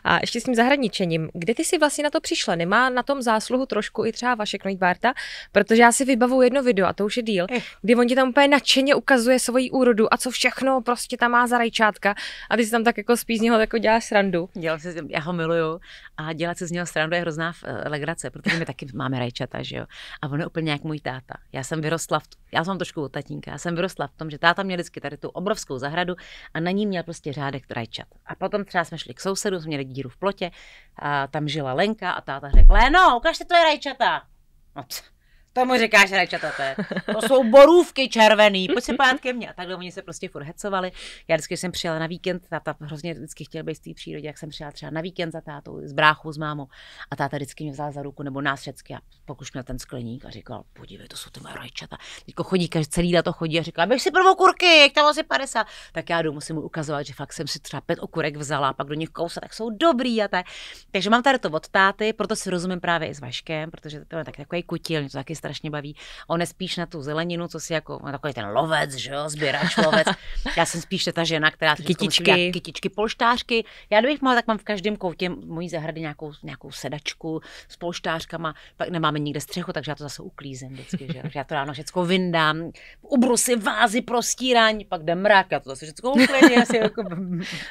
A ještě s tím zahradničením, kde ty si vlastně na to přišla? Nemá na tom zásluhu trošku i třeba vaše Knoidbarta, protože já si vybavu jedno video, a to už je díl, Ech. kdy on ti tam úplně nadšeně ukazuje svoji úrodu a co všechno prostě tam má za rajčátka a ty si tam tak jako spíš z něho jako děláš srandu. Dělám si, já ho miluju a dělat se z něho srandu je hrozná eh, legrace, protože my taky máme rajčata, že jo. A on je úplně jak můj táta. Já jsem vyrostla, v, já jsem trošku od tatínka, já jsem vyrostla v tom, že táta měl vždycky tady tu obrovskou zahradu a na ní měl prostě řádek rajčat. A potom třeba jsme šli k sousedu, studiu, jsme měli díru v plotě, a tam žila Lenka a táta řekl, No, ukažte tvoje rajčata. No, Tomu říkáš rajčatate. To to jsou borůvky červený, pojď se poját ke mně. A takhle oni se prostě furt hecovali. Já vždycky jsem přijela na víkend, táta hrozně vždycky chtěl být v té přírodě, jak jsem přijela třeba na víkend za tátou, s bráchou, s mámou. A táta vždycky mě vzala za ruku, nebo nás všecky a pokuš měl ten skleník a říkal, podívej, to jsou ty moje rajčata. Teďko chodí, každý celý na to chodí a říkal, běž si prvou kurky, jak tam asi 50. Tak já jdu, musím mu ukazovat, že fakt jsem si třeba pět okurek vzala, pak do nich kousa, tak jsou dobrý a tak. Takže mám tady to od táty, proto si rozumím právě i s Vaškem, protože to je tak, takový kutil, něco taky strašně baví. On je spíš na tu zeleninu, co si jako takový ten lovec, že jo, sběrač, lovec. Já jsem spíš ta žena, která kytičky. Musí kytičky, polštářky. Já kdybych mohla, tak mám v každém koutě mojí zahrady nějakou, nějakou sedačku s polštářkama. Pak nemáme nikde střechu, takže já to zase uklízím vždycky, že jo. Já to ráno všechno vyndám, ubru si vázy pro stírání, pak jde mrak, já to zase všechno uklidím. jako...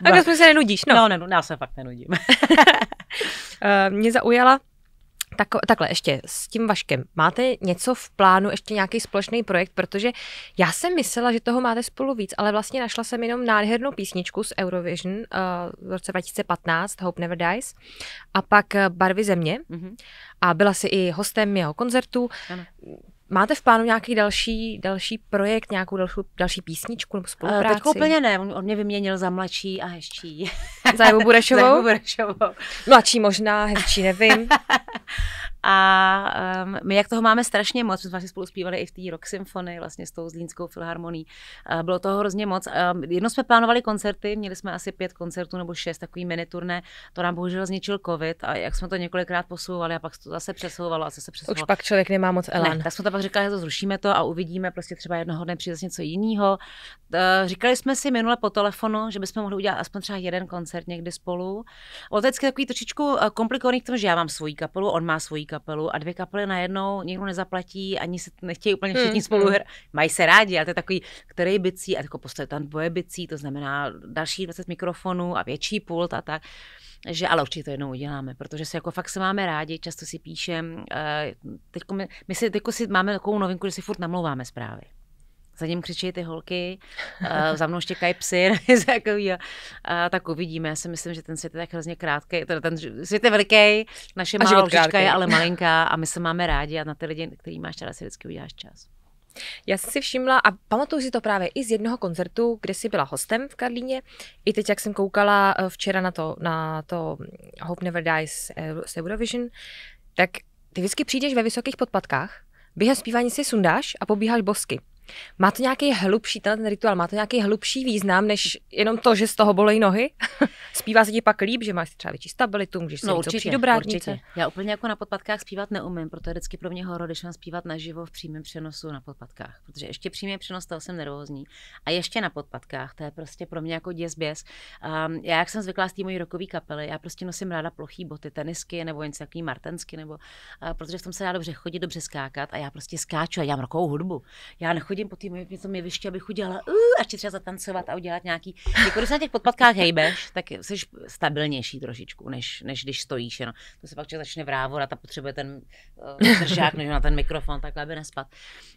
tak jsme se nenudíš, no. No, ne, no, já se fakt nenudím. uh, mě zaujala tak, takhle ještě s tím Vaškem. Máte něco v plánu, ještě nějaký společný projekt, protože já jsem myslela, že toho máte spolu víc, ale vlastně našla jsem jenom nádhernou písničku z Eurovision uh, v roce 2015, Hope Never Dies, a pak eh, Barvy země. Mm-hmm. A byla si i hostem jeho koncertu. Ano. Máte v plánu nějaký další, další projekt, nějakou další, další písničku nebo eh, spolupráci? Teď úplně ne, on, on mě vyměnil za mladší a hezčí. Za Evu Burešovou? Za Evu Burešovou. Mladší možná, hezčí nevím. A um, my jak toho máme strašně moc, my jsme vlastně spolu zpívali i v té rock symfony, vlastně s tou zlínskou filharmonií. Uh, bylo toho hrozně moc. Um, ehm, jedno jsme plánovali koncerty, měli jsme asi pět koncertů nebo šest, takový miniturné. To nám bohužel zničil covid a jak jsme to několikrát posouvali a pak to zase přesouvalo a zase přesouvalo. Už pak člověk nemá moc elan. Ne, tak jsme to pak říkali, že to zrušíme to a uvidíme, prostě třeba jednoho dne přijde něco jiného. Uh, říkali jsme si minule po telefonu, že bychom mohli udělat aspoň třeba jeden koncert někdy spolu. Otec je takový trošičku e, komplikovaný v tom, že já mám svoji kapelu, on má svoji kapelu kapelu a dvě kapely najednou někdo nezaplatí, ani se nechtějí úplně hmm, všichni hmm. spolu hr- mají se rádi, ale to je takový, který bicí a jako postavit tam dvoje bicí, to znamená další 20 mikrofonů a větší pult a tak že ale určitě to jednou uděláme, protože se jako fakt se máme rádi, často si píšem, uh, teďko my, my si, teďko si máme takovou novinku, že si furt namlouváme zprávy za ním křičí ty holky, uh, za mnou štěkají psy, takový, a, tak uvidíme. Já si myslím, že ten svět je tak hrozně krátký, teda ten svět je veliký, naše malá lžička je ale malinká a my se máme rádi a na ty lidi, který máš čas, si vždycky uděláš čas. Já jsem si všimla a pamatuju si to právě i z jednoho koncertu, kde jsi byla hostem v Karlíně. I teď, jak jsem koukala eh, včera na to, na to Hope Never Dies eh, z Eurovision, tak ty vždycky přijdeš ve vysokých podpatkách, během zpívání si sundáš a pobíháš bosky. Má to nějaký hlubší, ten, rituál, má to nějaký hlubší význam, než jenom to, že z toho bolí nohy? Zpívá se ti pak líp, že máš třeba větší stabilitu, můžeš si no, určitě, dobrá určitě. Já úplně jako na podpatkách zpívat neumím, proto je vždycky pro mě horor, když mám zpívat naživo v přímém přenosu na podpatkách, protože ještě přímý přenos, toho jsem nervózní. A ještě na podpatkách, to je prostě pro mě jako děs běs. Um, já, jak jsem zvyklá z té mojí rokové kapely, já prostě nosím ráda plochý boty, tenisky nebo něco takový martensky, nebo, uh, protože v tom se dá dobře chodit, dobře skákat a já prostě skáču a já mám rokovou hudbu. Já nechodím po tým, něco mi vyště, abych udělala uh, a ještě třeba zatancovat a udělat nějaký. Jako když se na těch podpatkách hejbeš, tak jsi stabilnější trošičku, než, než když stojíš No. To se pak člověk začne vrávorat a potřebuje ten uh, držák, než na ten mikrofon, takhle aby nespat.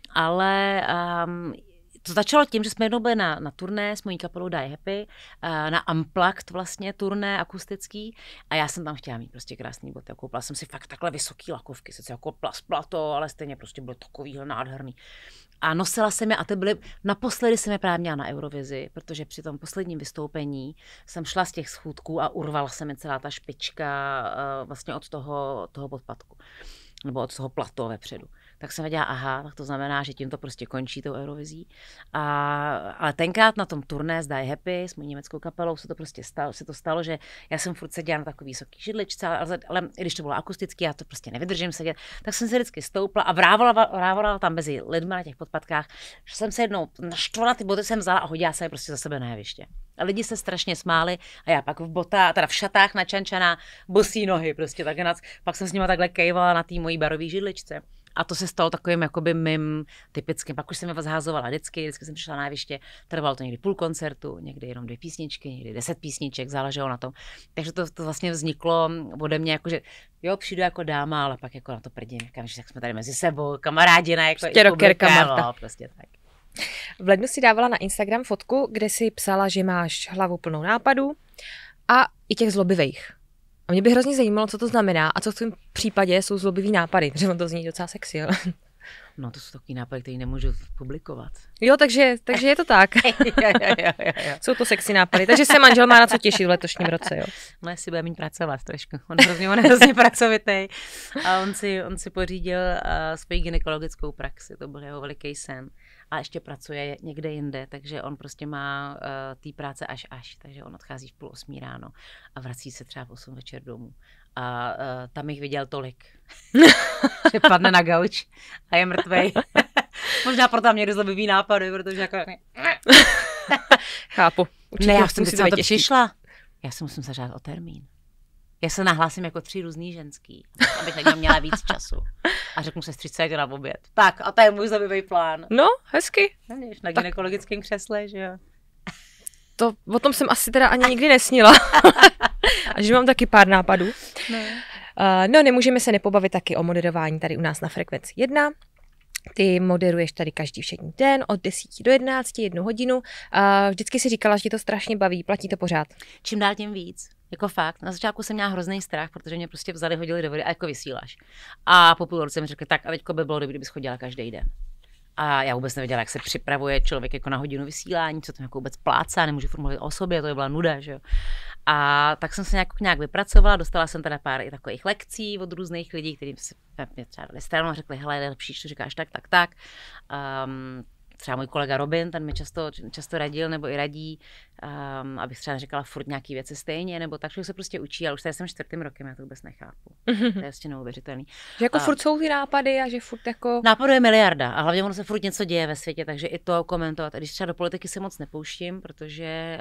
Ale um, to začalo tím, že jsme jednou byli na, na turné s mojí kapelou Die Happy, eh, na Amplakt vlastně turné akustický a já jsem tam chtěla mít prostě krásný boty. Koupila jsem si fakt takhle vysoký lakovky, sice jako plas plato, ale stejně prostě byl takovýhle nádherný. A nosila jsem je a ty byly, naposledy jsem je právě měla na Eurovizi, protože při tom posledním vystoupení jsem šla z těch schůdků a urvala se mi celá ta špička eh, vlastně od toho, toho podpadku nebo od toho plato vepředu tak jsem věděla, aha, tak to znamená, že tím to prostě končí tou Eurovizí. A, ale tenkrát na tom turné s Die Happy, s mojí německou kapelou, se to prostě stalo, se to stalo, že já jsem furt seděla na takový vysoký židličce, ale, ale, i když to bylo akustický, já to prostě nevydržím sedět, tak jsem se vždycky stoupla a vrávala, vrávala tam mezi lidmi na těch podpatkách, že jsem se jednou naštvala, ty boty jsem vzala a hodila se je prostě za sebe na jeviště. A lidi se strašně smáli a já pak v bota, teda v šatách načančaná, bosí nohy prostě tak nac, pak jsem s nimi takhle kejvala na té mojí barové židličce. A to se stalo takovým jakoby mým typickým. Pak už jsem je vás házovala vždycky, vždycky jsem přišla na jeviště. Trvalo to někdy půl koncertu, někdy jenom dvě písničky, někdy deset písniček, záleželo na tom. Takže to, to vlastně vzniklo ode mě, jakože jo, přijdu jako dáma, ale pak jako na to prdě, říkám, že jsme tady mezi sebou, kamarádi na jako Štěrokerka prostě Marta. No, prostě tak. V lednu si dávala na Instagram fotku, kde si psala, že máš hlavu plnou nápadů a i těch zlobivých. A mě by hrozně zajímalo, co to znamená a co v tom případě jsou zlobivý nápady, protože on to zní docela sexy. Ale... No to jsou takový nápady, který nemůžu publikovat. Jo, takže, takže je to tak. jsou to sexy nápady, takže se manžel má na co těšit v letošním roce, jo. No, si bude mít pracovat trošku. On je hrozně, on je hrozně pracovitý. A on si, on si pořídil uh, svoji ginekologickou praxi, to byl jeho veliký sen a ještě pracuje někde jinde, takže on prostě má uh, té práce až až, takže on odchází v půl osmí ráno a vrací se třeba v osm večer domů. A uh, tam jich viděl tolik, že padne na gauč a je mrtvej. Možná proto tam někdo zlobivý nápady, protože jako... Chápu. Určitě ne, já jsem si na to přišla. Já jsem musím zařádat o termín. Já se nahlásím jako tři různý ženský, abych na měla víc času. A řeknu se střice na oběd. Tak a to je můj zabivý plán. No, hezky. Nevíš, no na gynekologickém křesle, že jo. To, o tom jsem asi teda ani nikdy nesnila. a že mám taky pár nápadů. No. Uh, no, nemůžeme se nepobavit taky o moderování tady u nás na frekvenci 1. Ty moderuješ tady každý všední den od 10 do 11, jednu hodinu. Uh, vždycky si říkala, že ti to strašně baví, platí to pořád. Čím dál tím víc. Jako fakt. Na začátku jsem měla hrozný strach, protože mě prostě vzali, hodili do vody a jako vysíláš. A po půl roce mi řekli, tak a teďko by bylo dobré, kdybys chodila každý den. A já vůbec nevěděla, jak se připravuje člověk jako na hodinu vysílání, co tam jako vůbec plácá, nemůžu formulovat o sobě, to by byla nuda, že jo. A tak jsem se nějak, nějak vypracovala, dostala jsem teda pár i takových lekcí od různých lidí, kterým se mě třeba dali stranou a řekli, hele, je lepší, že říkáš tak, tak, tak. Um, třeba můj kolega Robin, ten mi často, často radil nebo i radí, um, ehm, abych třeba neřekla furt nějaký věci stejně, nebo tak, že se prostě učí, ale už tady jsem čtvrtým rokem, já to vůbec nechápu. Mhm. To je prostě neuvěřitelný. Že jako a, furt jsou ty nápady a že furt jako... nápadu je miliarda a hlavně ono se furt něco děje ve světě, takže i to komentovat. A když třeba do politiky se moc nepouštím, protože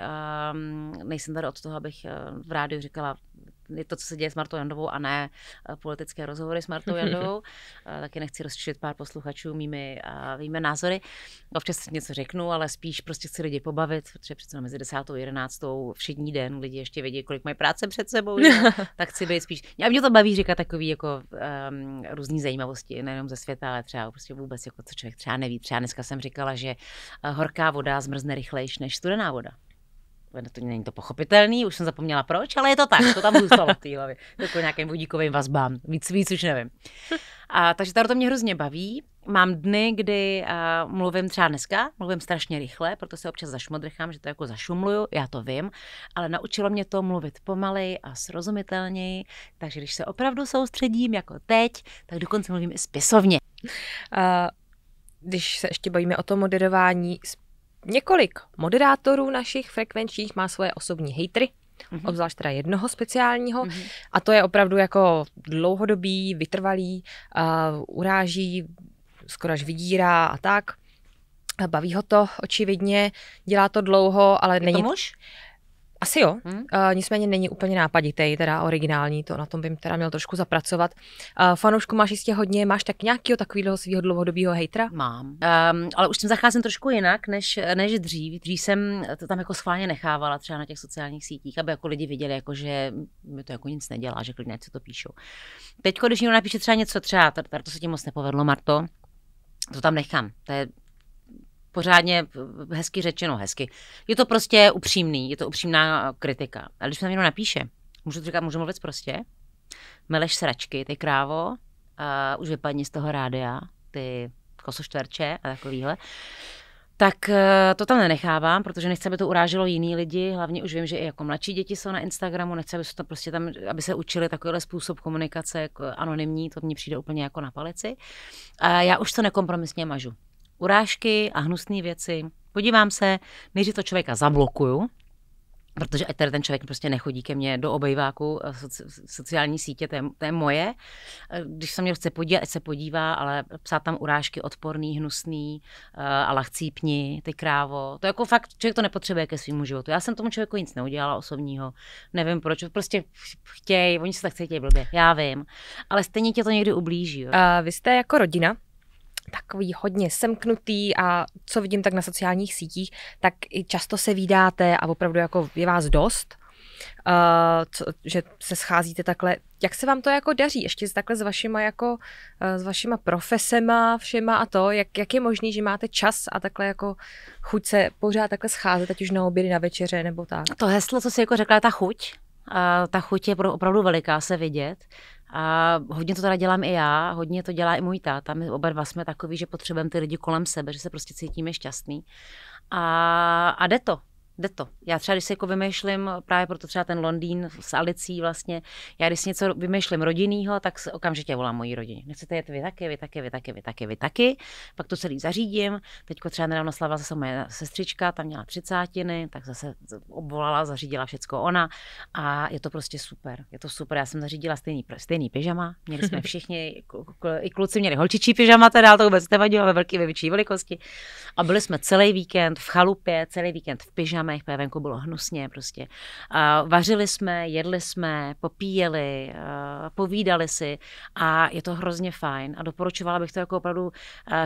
um, nejsem tady od toho, abych eh, v rádiu říkala je to, co se děje s Martou Jandovou a ne eh, politické rozhovory s Martou Jandovou. Eh, taky nechci rozčit pár posluchačů mými a eh, víme názory. Občas něco řeknu, ale spíš prostě chci lidi pobavit, protože přece mezi 10. a 11. všední den lidi ještě vědí, kolik mají práce před sebou, že? tak chci být spíš. já mě to baví říkat takový jako um, různý zajímavosti, nejenom ze světa, ale třeba prostě vůbec, jako co člověk třeba neví. Třeba dneska jsem říkala, že horká voda zmrzne rychleji než studená voda to není to pochopitelný, už jsem zapomněla proč, ale je to tak, to tam zůstalo v té hlavě, jako nějakým vodíkovým vazbám, víc, víc už nevím. A, takže tady to mě hrozně baví. Mám dny, kdy a, mluvím třeba dneska, mluvím strašně rychle, proto se občas zašmodrchám, že to jako zašumluju, já to vím, ale naučilo mě to mluvit pomalej a srozumitelněji, takže když se opravdu soustředím jako teď, tak dokonce mluvím i spisovně. A, když se ještě bavíme o tom moderování, Několik moderátorů našich frekvenčních má svoje osobní hejtry, mm-hmm. obzvlášť teda jednoho speciálního. Mm-hmm. A to je opravdu jako dlouhodobý, vytrvalý, uh, uráží, skoro až vydírá a tak. Baví ho to očividně, dělá to dlouho, ale je není... to muž? Asi jo, hmm? uh, nicméně není úplně nápaditý, teda originální, to na tom bym teda měl trošku zapracovat. Uh, fanoušku máš jistě hodně, máš tak nějakého takového svého dlouhodobého hejtra? Mám, um, ale už jsem zacházím trošku jinak, než, než dřív. Dřív jsem to tam jako schválně nechávala třeba na těch sociálních sítích, aby jako lidi viděli, jako, že mi to jako nic nedělá, že klidně něco to píšou. Teď, když někdo napíše třeba něco, třeba to, to se ti moc nepovedlo, Marto, to tam nechám. To je pořádně eh, hezky řečeno, hezky. Je to prostě upřímný, je to upřímná kritika. A když tam někdo napíše, můžu to říkat, můžu mluvit prostě, meleš sračky, ty krávo, a už vypadni z toho rádia, ty kosoštverče a takovýhle, tak eh, to tam nenechávám, protože nechci, aby to uráželo jiný lidi. Hlavně už vím, že i jako mladší děti jsou na Instagramu, nechci, aby se to prostě tam, aby se učili takovýhle způsob komunikace jako anonymní, to mně přijde úplně jako na palici. A já už to nekompromisně mažu urážky a hnusné věci. Podívám se, nejdřív to člověka zablokuju, protože ať tady ten člověk prostě nechodí ke mně do obejváku eh, sociální sítě, to je, to je moje. Eh, když se mě chce podívat, ať se podívá, ale psát tam urážky odporný, hnusný, eh, a lachcípni, ty krávo. To jako fakt, člověk to nepotřebuje ke svýmu životu. Já jsem tomu člověku nic neudělala osobního, nevím proč, prostě chtějí, oni se tak cítí blbě, já vím. Ale stejně tě to někdy ublíží. Jo. A vy jste jako rodina, takový hodně semknutý a co vidím tak na sociálních sítích, tak i často se vídáte a opravdu jako je vás dost, uh, co, že se scházíte takhle. Jak se vám to jako daří? Ještě takhle s vašima jako, uh, s vašima profesema všema a to, jak, jak je možný, že máte čas a takhle jako chuť se pořád takhle scházet, ať už na obědy, na večeře nebo tak? To heslo, co jsi jako řekla, ta chuť. A eh, ta chuť je opravdu veliká se vidět. A hodně to teda dělám i já, hodně to dělá i můj táta. My oba dva jsme takový, že potřebujeme ty lidi kolem sebe, že se prostě cítíme šťastný. A, a jde to jde to. Já třeba, když si jako vymýšlím, právě proto třeba ten Londýn s Alicí vlastně, já když si něco vymýšlím rodinného, tak se okamžitě volám mojí rodině. Nechcete jet vy taky, vy taky, vy taky, vy taky, vy taky. Pak to celý zařídím. Teď třeba nedávno slavila zase moje sestřička, tam měla třicátiny, tak zase obvolala, zařídila všecko ona. A je to prostě super. Je to super. Já jsem zařídila stejný, stejný pyžama. Měli jsme všichni, i kluci měli holčičí pyžama, teda to vůbec nevadilo ve velké ve větší velikosti. A byli jsme celý víkend v chalupě, celý víkend v pyžama zámech, protože venku bylo hnusně prostě. A vařili jsme, jedli jsme, popíjeli, povídali si a je to hrozně fajn. A doporučovala bych to jako opravdu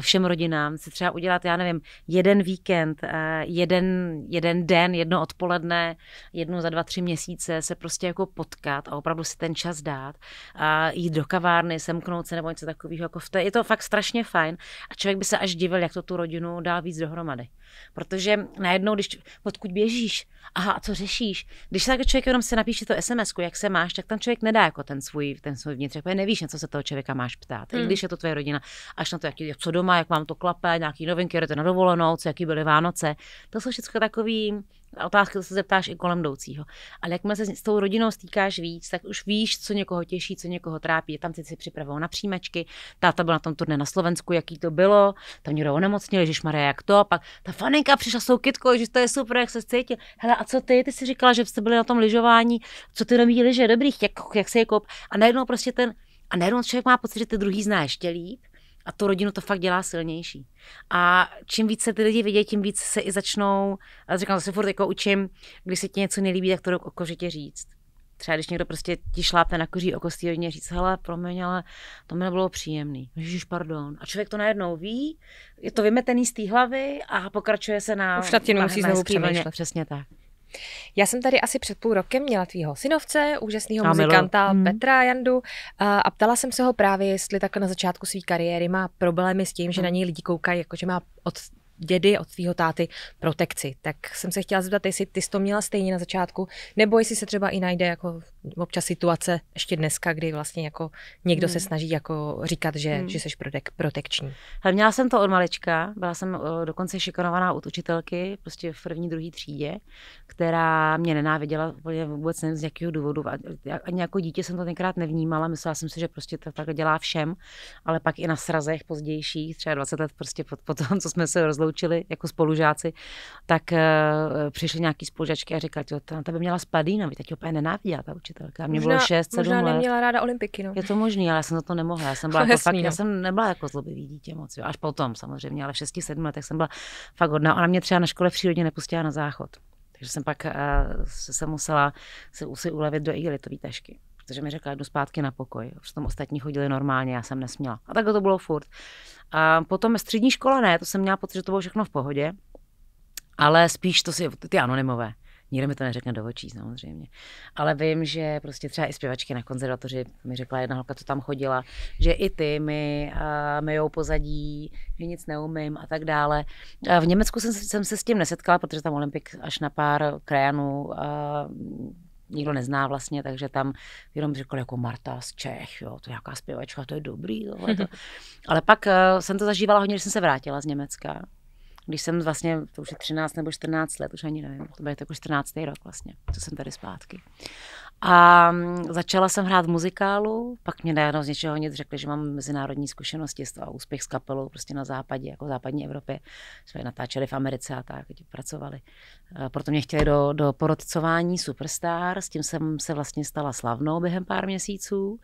všem rodinám si třeba udělat, já nevím, jeden víkend, jeden, jeden den, jedno odpoledne, jednu za dva, tři měsíce se prostě jako potkat a opravdu si ten čas dát a jít do kavárny, semknout se nebo něco takového. Jako v té, je to fakt strašně fajn a člověk by se až divil, jak to tu rodinu dá víc dohromady. Protože najednou, když, odkud běžíš, aha, a co řešíš? Když tak člověk jenom se napíše to sms jak se máš, tak tam člověk nedá jako ten svůj, ten svůj vnitřek, jako protože nevíš, na co se toho člověka máš ptát. Hmm. I když je to tvoje rodina, až na to, jaký, co doma, jak mám to klape, nějaký novinky, jdete na dovolenou, co, jaký byly Vánoce. To jsou všechno takový otázky se zeptáš i kolem jdoucího. Ale jakmile se s tou rodinou stýkáš víc, tak už víš, co někoho těší, co někoho trápí. Tam si připravou na příjmečky, táta byl na tom turné na Slovensku, jaký to bylo, tam někdo onemocnil, že Maria, jak to, a pak ta faninka přišla s tou že to je super, jak se cítil. Hele, a co ty? Ty si říkala, že jste byli na tom lyžování, co ty že je dobrý, jak, jak se je kop. A najednou prostě ten, a najednou člověk má pocit, že ty druhý zná ještě líp a tu rodinu to fakt dělá silnější. A čím více ty lidi vidějí, tím víc se i začnou, říkám, zase furt jako učím, když se ti něco nelíbí, tak to do okořitě říct. Třeba když někdo prostě ti šlápne na koří oko z té říct, hele, promiň, ale to mi nebylo příjemný. Ježiš, pardon. A člověk to najednou ví, je to vymetený z té hlavy a pokračuje se na... Už nad tím nemusí znovu přemýšlet. Přesně tak. Já jsem tady asi před půl rokem měla tvýho synovce, úžasného muzikanta hmm. Petra Jandu a ptala jsem se ho právě, jestli takhle na začátku své kariéry má problémy s tím, že hmm. na něj lidi koukají, jako že má od dědy, od svého táty protekci. Tak jsem se chtěla zeptat, jestli ty jsi to měla stejně na začátku, nebo jestli se třeba i najde jako občas situace ještě dneska, kdy vlastně jako někdo hmm. se snaží jako říkat, že, hmm. že jsi protek, protekční. Hele, měla jsem to od malička, byla jsem eh, dokonce šikanovaná od učitelky, prostě v první, druhé třídě, která mě nenáviděla vůbec nevím z jakého důvodu. Ani jako dítě jsem to tenkrát nevnímala, myslela jsem si, že prostě to tak dělá všem, ale pak i na srazech pozdějších, třeba 20 let prostě po, po tom, co jsme se rozhodli, rozloučili jako spolužáci, tak uh, přišli nějaký spolužačky a říkali, že ta na tebe měla spadína, vy teď úplně nenáviděla ta učitelka. Mě možná, bylo 6, 7 možná let. neměla ráda olympiky, no. Je to možné, ale já jsem za to nemohla. Já jsem byla jako fakt, já no. jsem nebyla jako zlobivý dítě moc, jo. až potom samozřejmě, ale v 6, 7 letech jsem byla fakt hodná. Ona mě třeba na škole v přírodě nepustila na záchod. Takže jsem pak uh, se musela se, se ulevit do igelitové tašky protože mi řekla, jdu zpátky na pokoj. V tom ostatní chodili normálně, já jsem nesměla. A tak to bylo furt. A potom střední škola ne, to jsem měla pocit, že to bylo všechno v pohodě, ale spíš to si, ty anonymové. Nikdo mi to neřekne do očí, samozřejmě. Ale vím, že prostě třeba i zpěvačky na konzervatoři mi řekla jedna holka, co tam chodila, že i ty mi uh, myjou pozadí, že nic neumím a tak dále. A v Německu jsem, jsem se s tím nesetkala, protože tam Olympik až na pár krajanů nikdo nezná vlastně, takže tam jenom řekl jako Marta z Čech, jo, to je nějaká zpěvačka, to je dobrý. Tohle, to. Ale pak uh, jsem to zažívala hodně, když jsem se vrátila z Německa. Když jsem vlastně, to už je 13 nebo 14 let, už ani nevím, to bude jako 14. rok vlastně, co jsem tady zpátky. A mm, začala jsem hrát v muzikálu, pak mě najednou z něčeho nic řekli, že mám mezinárodní zkušenosti a úspěch s kapelou prostě na západě, jako v západní Evropě. Jsme natáčeli v Americe a tak, pracovali Eh, proto mě chtěli do, do porodcování Superstar, s tím jsem se vlastně stala slavnou během pár měsíců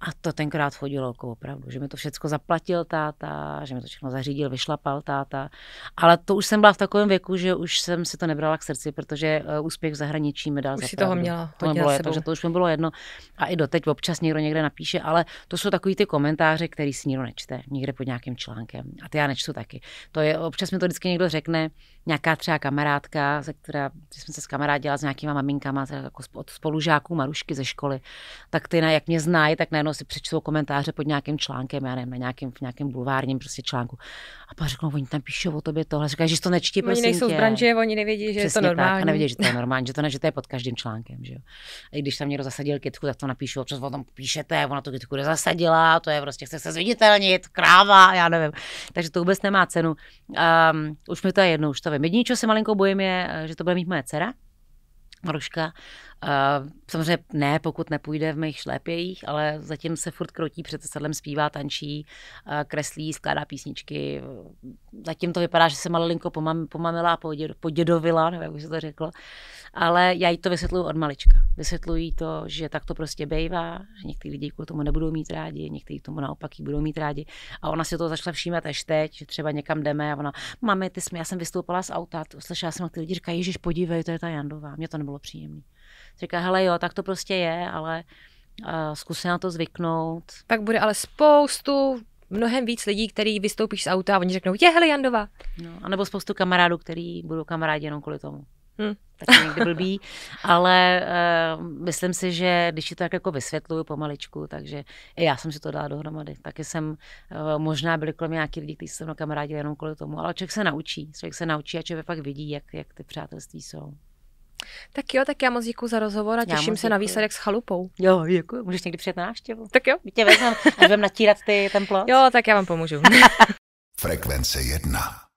a to tenkrát chodilo jako opravdu, že mi to všechno zaplatil táta, že mi to všechno zařídil, vyšlapal táta, ale to už jsem byla v takovém věku, že už jsem si to nebrala k srdci, protože eh, úspěch v zahraničí mi dal Už si toho měla, to bylo takže to už mi bylo jedno a i doteď občas někdo někde napíše, ale to jsou takový ty komentáře, který si nikdo nečte, někde pod nějakým článkem a ty já nečtu taky. To je, občas mi to vždycky někdo řekne, nějaká třeba kamarádka, se která, která jsem se s kamarádila s nějakýma maminkama jako od spolužáků Marušky ze školy, tak ty, na, jak mě znají, tak najednou si přečtou komentáře pod nějakým článkem, já nevím, na nějakým, v nějakém bulvárním prostě článku. A pak řeknou, oni tam píšou o tobě tohle, říkají, že to nečtí, Oni nejsou tě. z branže, oni nevědí, že Přesně je to normální. Tak, a nevědí, že to je normální, že to, ne, že to je pod každým článkem. Že jo. A i když tam někdo zasadil kytku, tak to napíšu, co o tom píšete, ona tu kytku nezasadila, to je prostě, chce se zviditelnit, kráva, já nevím. Takže to vůbec nemá cenu. Um, už mi to je jedno, už to vím. Jediné, co se malinko bojím, je že to bude mít moje dcera, Maruška, Samozřejmě ne, pokud nepůjde v mých šlépějích, ale zatím se furt krotí před sedlem, zpívá, tančí, kreslí, skládá písničky. Zatím to vypadá, že se malinko pomam, pomamila a podědovila, nebo jak už se to řeklo. Ale já jí to vysvětluji od malička. Vysvětluji to, že tak to prostě bejvá, že někteří lidi kvůli tomu nebudou mít rádi, někteří tomu naopak ji budou mít rádi. A ona si to začala všímat až teď, že třeba někam jdeme a ona, mami, ty jsi, já jsem vystoupala z auta, slyšela jsem, jak ty lidi říkají, že podívej, to je ta Jandová. Mně to nebylo příjemné. Říká, hele jo, tak to prostě je, ale eh, zkus na to zvyknout. Pak bude ale spoustu mnohem víc lidí, který vystoupíš z auta a oni řeknou, je hele Jandova. No, anebo spoustu kamarádů, který budou kamarádi jenom kvůli tomu. Hmm. Tak někdy blbý, ale uh, myslím si, že když si to tak jako vysvětluju pomaličku, takže i já jsem si to dala dohromady. Taky jsem, uh, možná byli kolem nějaký lidi, kteří se mnou kamarádi jenom kvůli tomu, ale člověk se naučí, člověk se naučí a člověk pak vidí, jak, jak ty přátelství jsou. Tak jo, tak já moc děkuji za rozhovor a těším se na výsledek s chalupou. Jo, děkuji. Můžeš někdy přijet na návštěvu. Tak jo. My tě vezmeme, a budeme natírat ty, ten plot. Jo, tak já vám pomůžu. Frekvence 1.